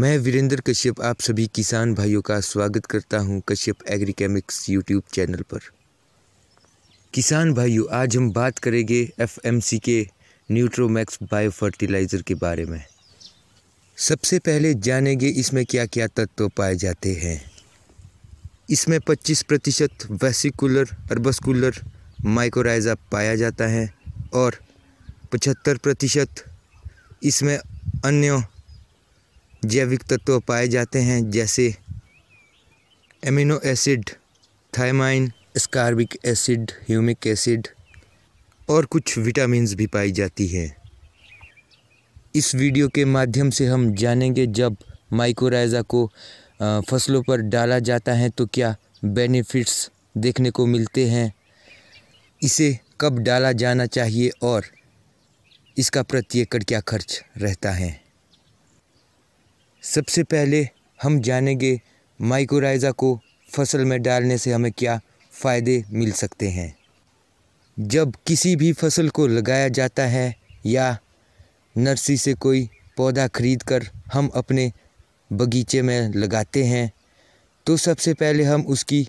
मैं वीरेंद्र कश्यप आप सभी किसान भाइयों का स्वागत करता हूं कश्यप एग्रीकेमिक्स यूट्यूब चैनल पर किसान भाइयों आज हम बात करेंगे एफएमसी के न्यूट्रोमैक्स बायो फर्टिलाइज़र के बारे में सबसे पहले जानेंगे इसमें क्या क्या तत्व पाए जाते हैं इसमें 25 प्रतिशत वैसिकुलर अर्बस्कुलर माइक्रोराइजा पाया जाता है और पचहत्तर प्रतिशत इसमें अन्य जैविक तत्व पाए जाते हैं जैसे amino acid thiamine ascorbic acid humic acid और कुछ विटामिन भी पाई जाती हैं इस वीडियो के माध्यम से हम जानेंगे जब माइकोराइजा को फसलों पर डाला जाता है तो क्या बेनिफिट्स देखने को मिलते हैं इसे कब डाला जाना चाहिए और इसका प्रति एकड़ क्या खर्च रहता है सबसे पहले हम जानेंगे माइकोराइज़ा को फसल में डालने से हमें क्या फ़ायदे मिल सकते हैं जब किसी भी फसल को लगाया जाता है या नर्सरी से कोई पौधा खरीद कर हम अपने बगीचे में लगाते हैं तो सबसे पहले हम उसकी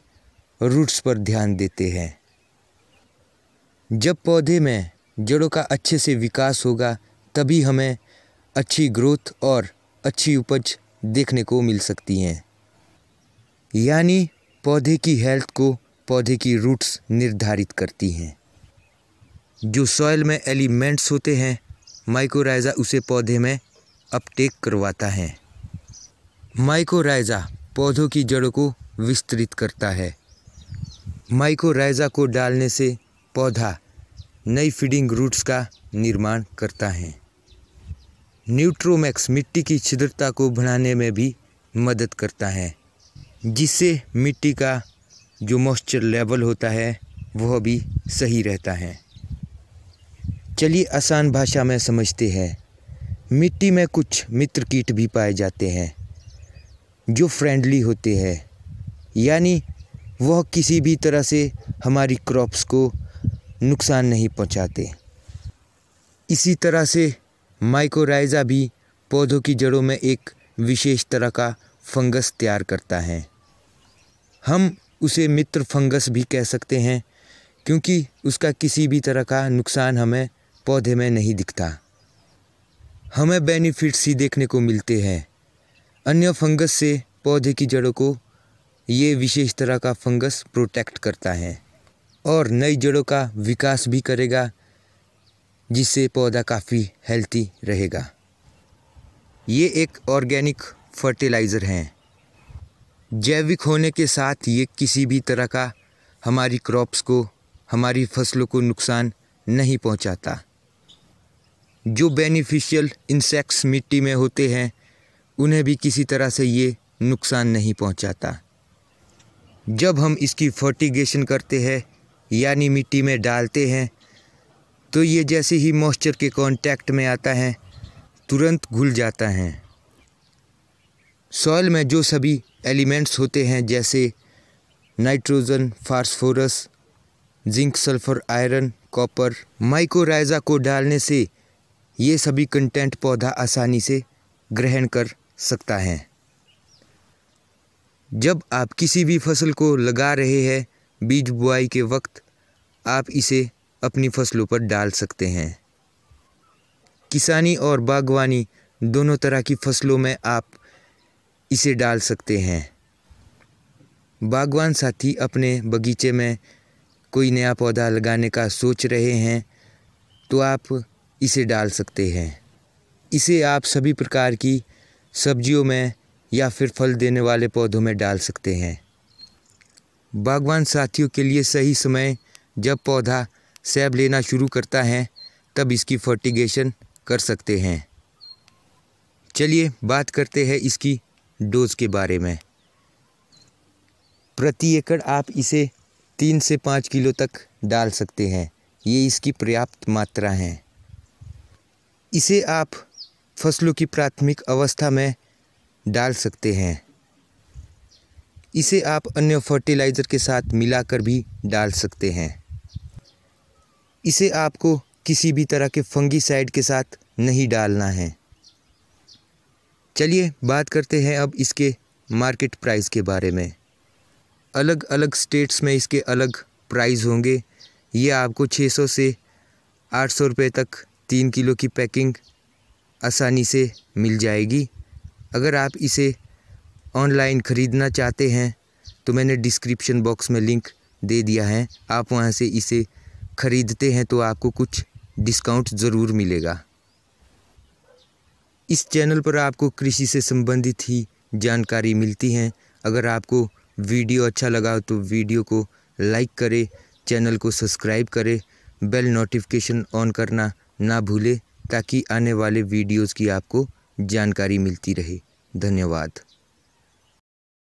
रूट्स पर ध्यान देते हैं जब पौधे में जड़ों का अच्छे से विकास होगा तभी हमें अच्छी ग्रोथ और अच्छी उपज देखने को मिल सकती हैं यानी पौधे की हेल्थ को पौधे की रूट्स निर्धारित करती हैं जो सॉयल में एलिमेंट्स होते हैं माइकोराइज़ा उसे पौधे में अपटेक करवाता है माइकोराइज़ा पौधों की जड़ों को विस्तृत करता है माइकोराइज़ा को डालने से पौधा नई फीडिंग रूट्स का निर्माण करता है न्यूट्रोमैक्स मिट्टी की छिद्रता को बढ़ाने में भी मदद करता है जिससे मिट्टी का जो मॉइस्चर लेवल होता है वह भी सही रहता है चलिए आसान भाषा में समझते हैं मिट्टी में कुछ मित्र कीट भी पाए जाते हैं जो फ्रेंडली होते हैं यानी वह किसी भी तरह से हमारी क्रॉप्स को नुकसान नहीं पहुंचाते इसी तरह से माइकोराइजा भी पौधों की जड़ों में एक विशेष तरह का फंगस तैयार करता है हम उसे मित्र फंगस भी कह सकते हैं क्योंकि उसका किसी भी तरह का नुकसान हमें पौधे में नहीं दिखता हमें बेनिफिट्स ही देखने को मिलते हैं अन्य फंगस से पौधे की जड़ों को ये विशेष तरह का फंगस प्रोटेक्ट करता है और नई जड़ों का विकास भी करेगा जिससे पौधा काफ़ी हेल्थी रहेगा ये एक ऑर्गेनिक फर्टिलाइज़र हैं जैविक होने के साथ ये किसी भी तरह का हमारी क्रॉप्स को हमारी फसलों को नुकसान नहीं पहुंचाता। जो बेनिफिशियल इंसेक्ट्स मिट्टी में होते हैं उन्हें भी किसी तरह से ये नुकसान नहीं पहुंचाता। जब हम इसकी फर्टिगेशन करते हैं यानी मिट्टी में डालते हैं तो ये जैसे ही मॉइस्चर के कांटेक्ट में आता है तुरंत घुल जाता है सॉइल में जो सभी एलिमेंट्स होते हैं जैसे nitrogen phosphorus zinc sulphur iron copper mycorrhiza को डालने से ये सभी कंटेंट पौधा आसानी से ग्रहण कर सकता है जब आप किसी भी फसल को लगा रहे हैं बीज बुआई के वक्त आप इसे अपनी फसलों पर डाल सकते हैं किसानी और बागवानी दोनों तरह की फसलों में आप इसे डाल सकते हैं बागवान साथी अपने बगीचे में कोई नया पौधा लगाने का सोच रहे हैं तो आप इसे डाल सकते हैं इसे आप सभी प्रकार की सब्जियों में या फिर फल देने वाले पौधों में डाल सकते हैं बागवान साथियों के लिए सही समय जब पौधा सैब लेना शुरू करता है तब इसकी फर्टिगेशन कर सकते हैं चलिए बात करते हैं इसकी डोज़ के बारे में प्रति एकड़ आप इसे तीन से पाँच किलो तक डाल सकते हैं ये इसकी पर्याप्त मात्रा है इसे आप फसलों की प्राथमिक अवस्था में डाल सकते हैं इसे आप अन्य फर्टिलाइज़र के साथ मिलाकर भी डाल सकते हैं इसे आपको किसी भी तरह के फंगीसाइड के साथ नहीं डालना है चलिए बात करते हैं अब इसके मार्केट प्राइस के बारे में अलग अलग स्टेट्स में इसके अलग प्राइस होंगे ये आपको 600 से 800 रुपए तक तीन किलो की पैकिंग आसानी से मिल जाएगी अगर आप इसे ऑनलाइन ख़रीदना चाहते हैं तो मैंने डिस्क्रिप्शन बॉक्स में लिंक दे दिया है आप वहाँ से इसे ख़रीदते हैं तो आपको कुछ डिस्काउंट ज़रूर मिलेगा इस चैनल पर आपको कृषि से संबंधित ही जानकारी मिलती हैं अगर आपको वीडियो अच्छा लगा तो वीडियो को लाइक करें चैनल को सब्सक्राइब करें बेल नोटिफिकेशन ऑन करना ना भूलें ताकि आने वाले वीडियोस की आपको जानकारी मिलती रहे धन्यवाद